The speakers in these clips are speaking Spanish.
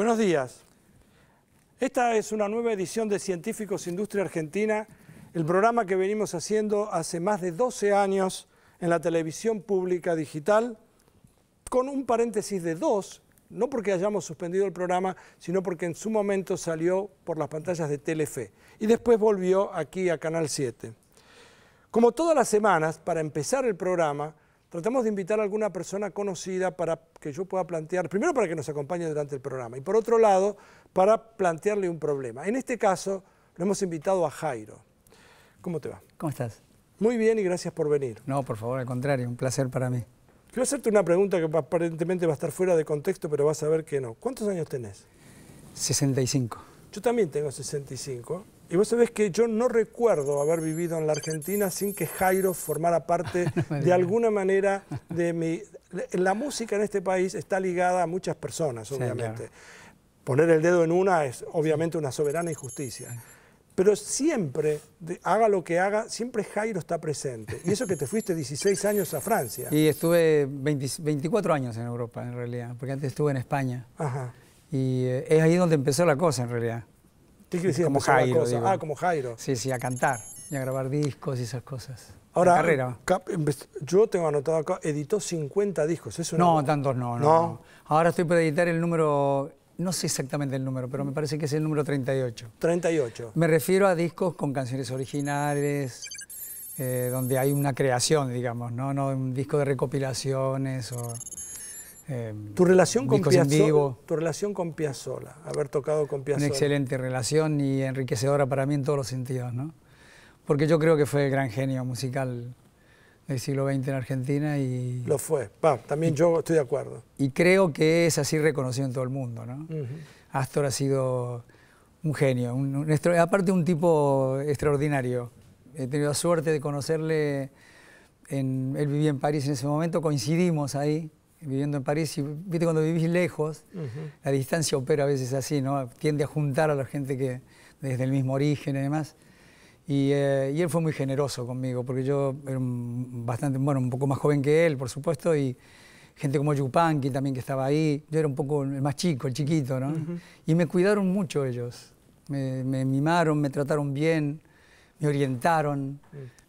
Buenos días. Esta es una nueva edición de Científicos Industria Argentina, el programa que venimos haciendo hace más de 12 años en la televisión pública digital, con un paréntesis de dos, no porque hayamos suspendido el programa, sino porque en su momento salió por las pantallas de Telefe y después volvió aquí a Canal 7. Como todas las semanas, para empezar el programa, tratamos de invitar a alguna persona conocida para que yo pueda plantear, primero para que nos acompañe durante el programa y por otro lado, para plantearle un problema. En este caso, lo hemos invitado a Jairo. ¿Cómo te va? ¿Cómo estás? Muy bien y gracias por venir. No, por favor, al contrario, un placer para mí. Quiero hacerte una pregunta que aparentemente va a estar fuera de contexto, pero vas a ver que no. ¿Cuántos años tenés? 65. Yo también tengo 65. Y vos sabés que yo no recuerdo haber vivido en la Argentina sin que Jairo formara parte de alguna manera de mi... La música en este país está ligada a muchas personas, obviamente. Poner el dedo en una es obviamente una soberana injusticia. Pero siempre, haga lo que haga, siempre Jairo está presente. Y eso que te fuiste 16 años a Francia. Y estuve 24 años en Europa, en realidad, porque antes estuve en España. Ajá. Y eh, es ahí donde empezó la cosa, en realidad. Como Jairo. Ah, como Jairo. Sí, sí, a cantar y a grabar discos y esas cosas. Ahora, carrera. yo tengo anotado acá, editó 50 discos, ¿eso no? No, tantos no, no, Ahora estoy por editar el número, no sé exactamente el número, pero me parece que es el número 38. 38. Me refiero a discos con canciones originales, eh, donde hay una creación, digamos, ¿no? No un disco de recopilaciones o... Eh, tu relación con Piazzolla, tu relación con Piazzolla, haber tocado con Piazzolla. Una excelente relación y enriquecedora para mí en todos los sentidos, ¿no? Porque yo creo que fue el gran genio musical del siglo XX en Argentina y... Lo fue, también yo estoy de acuerdo. Y creo que es así reconocido en todo el mundo, Astor ha sido un genio, aparte un tipo extraordinario. He tenido la suerte de conocerle, él vivía en París en ese momento, coincidimos ahí viviendo en París, y viste cuando vivís lejos, la distancia opera a veces así, ¿no? Tiende a juntar a la gente que desde el mismo origen y demás. Eh, y, él fue muy generoso conmigo, porque yo era un, bastante, bueno, un poco más joven que él, por supuesto, y gente como Yupanqui también que estaba ahí. Yo era un poco el más chico, el chiquito, ¿no? Y me cuidaron mucho ellos. Me, me mimaron, me trataron bien me orientaron,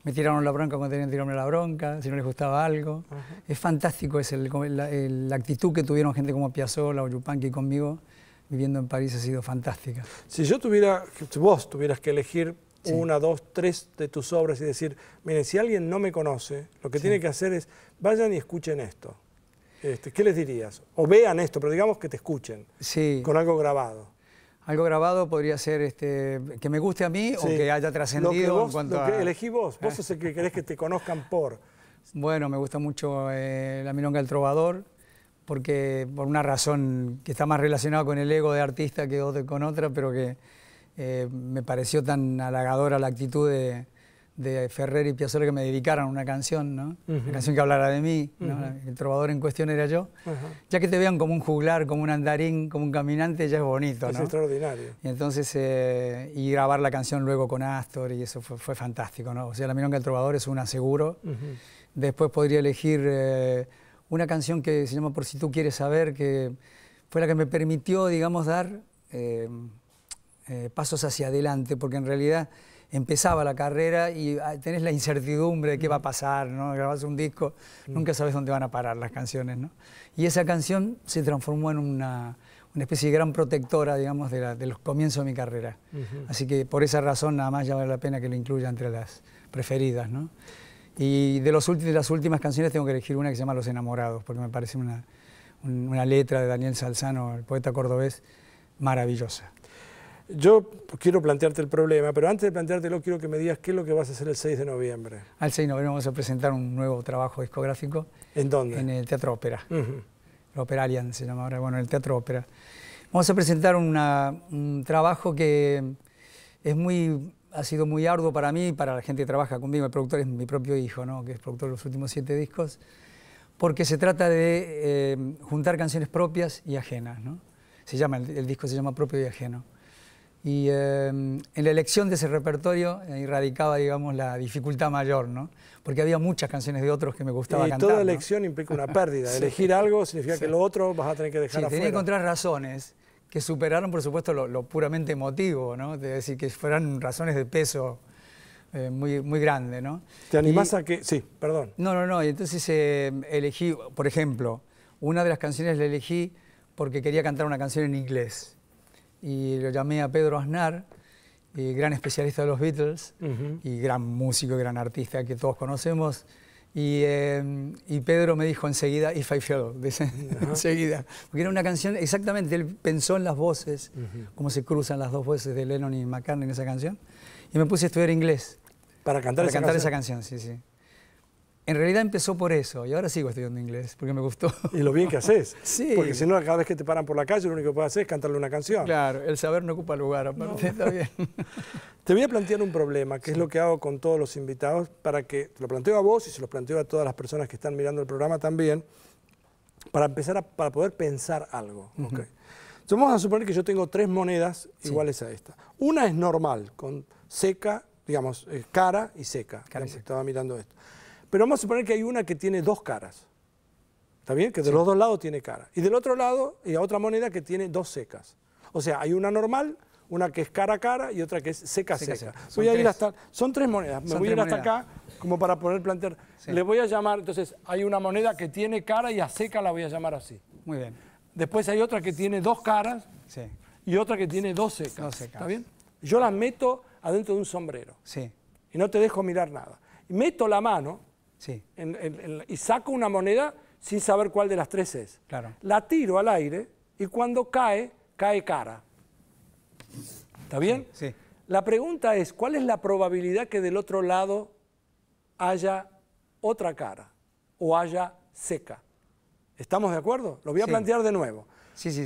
me tiraron la bronca cuando tenían que tirarme la bronca, si no les gustaba algo. Es fantástico es la, actitud que tuvieron gente como Piazzolla o Yupanqui conmigo viviendo en París ha sido fantástica. Si yo tuviera, si vos tuvieras que elegir una, dos, tres de tus obras y decir, miren, si alguien no me conoce, lo que tiene que hacer es, vayan y escuchen esto. Este, ¿Qué les dirías? O vean esto, pero digamos que te escuchen sí. con algo grabado. Algo grabado podría ser este, que me guste a mí o que haya trascendido en cuanto elegí vos, vos sos el que querés que te conozcan por. Bueno, me gusta mucho eh, la milonga del Trovador, porque por una razón que está más relacionada con el ego de artista que con otra, pero que eh, me pareció tan halagadora la actitud de, de Ferrer y Piazzolla que me dedicaran una canción, ¿no? Una canción que hablara de mí, El trovador en cuestión era yo. Ya que te vean como un juglar, como un andarín, como un caminante, ya es bonito, ¿no? extraordinario. Y entonces, eh, y grabar la canción luego con Astor y eso fue, fantástico, ¿no? O sea, La que El Trovador es un aseguro. Después podría elegir eh, una canción que se llama Por si tú quieres saber, que fue la que me permitió, digamos, dar eh, pasos hacia adelante, porque en realidad empezaba la carrera y ah, tenés la incertidumbre de qué va a mm. pasar, ¿no? Grabás un disco, mm. nunca sabes dónde van a parar las canciones, ¿no? Y esa canción se transformó en una, una especie de gran protectora, digamos, de, de los comienzos de mi carrera. Así que por esa razón nada más ya vale la pena que lo incluya entre las preferidas, ¿no? Y de, los las últimas canciones tengo que elegir una que se llama Los Enamorados, porque me parece una, una letra de Daniel Salzano, el poeta cordobés, maravillosa. Yo quiero plantearte el problema, pero antes de planteártelo quiero que me digas qué es lo que vas a hacer el 6 de noviembre. Al 6 de noviembre vamos a presentar un nuevo trabajo discográfico. ¿En dónde? En el Teatro Ópera. Uh -huh. se llama ahora, bueno, el Teatro Ópera. Vamos a presentar un trabajo que es muy, ha sido muy arduo para mí y para la gente que trabaja conmigo. El productor es mi propio hijo, ¿no? que es productor de los últimos siete discos, porque se trata de eh, juntar canciones propias y ajenas. ¿no? Se llama, el disco se llama Propio y Ajeno. Y em, en la elección de ese repertorio eh, radicaba, digamos, la dificultad mayor, ¿no? Porque había muchas canciones de otros que me gustaba y toda elección implica una pérdida. Elegir algo significa que lo otro vas a tener que dejar sí, Tenía que encontrar razones que superaron, por supuesto, lo, puramente emotivo, ¿no? De decir, que fueran razones de peso eh, muy, muy grande, ¿no? ¿Te animás a que...? Sí, perdón. No, no, no. Y entonces em, elegí, por ejemplo, una de las canciones la elegí porque quería cantar una canción en inglés y lo llamé a Pedro Aznar, eh, gran especialista de los Beatles y gran músico, y gran artista que todos conocemos. Y, em, y Pedro me dijo enseguida, If I feel, dice, enseguida. Porque era una canción, exactamente, él pensó en las voces, cómo se cruzan las dos voces de Lennon y McCartney en esa canción. Y me puse a estudiar inglés. Para cantar, para cantar esa canción, sí, sí. En realidad empezó por eso y ahora sigo estudiando inglés porque me gustó. Y lo bien que haces. sí. Porque si no, cada vez que te paran por la calle, lo único que puedes hacer es cantarle una canción. Claro, el saber no ocupa lugar, está bien. te voy a plantear un problema, que es lo que hago con todos los invitados, para que te lo planteo a vos y se lo planteo a todas las personas que están mirando el programa también, para empezar a para poder pensar algo. Entonces, vamos a suponer que yo tengo tres monedas iguales a esta. Una es normal, con seca, digamos, eh, cara y seca. Cara y seca. Estaba mirando esto. Pero vamos a suponer que hay una que tiene dos caras. ¿Está bien? Que de los dos lados tiene cara. Y del otro lado hay otra moneda que tiene dos secas. O sea, hay una normal, una que es cara a cara y otra que es seca seca. Voy a ir hasta, son tres monedas. Me voy a ir hasta acá como para poder plantear. Le voy a llamar, entonces, hay una moneda que tiene cara y a seca la voy a llamar así. Muy bien. Después hay otra que tiene dos caras y otra que tiene dos secas. Dos secas. ¿Está bien? Yo las meto adentro de un sombrero. Sí. Y no te dejo mirar nada. Meto la mano Sí. y saco una moneda sin saber cuál de las tres es. Claro. La tiro al aire y cuando cae, cae cara. ¿Está bien? Sí, La pregunta es, ¿cuál es la probabilidad que del otro lado haya otra cara o haya seca? ¿Estamos de acuerdo? Lo voy a plantear de nuevo.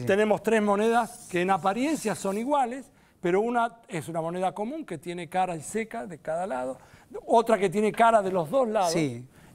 Tenemos tres monedas que en apariencia son iguales, pero una es una moneda común que tiene cara y seca de cada lado otra que tiene cara de los dos lados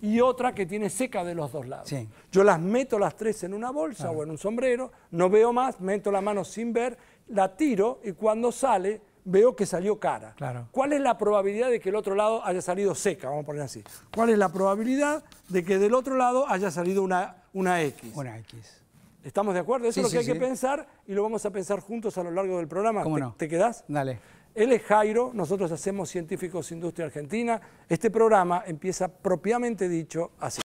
y otra que tiene seca de los dos lados. Yo las meto las tres en una bolsa o en un sombrero, no veo más, meto la mano sin ver, la tiro y cuando sale veo que salió cara. Claro. ¿Cuál es la probabilidad de que el otro lado haya salido seca? Vamos a poner así. ¿Cuál es la probabilidad de que del otro lado haya salido una, una X? Una X. ¿Estamos de acuerdo? Eso es lo que hay que pensar y lo vamos a pensar juntos a lo largo del programa. ¿Te, ¿Te quedás? Dale. Él es Jairo, nosotros hacemos Científicos Industria Argentina. Este programa empieza propiamente dicho así.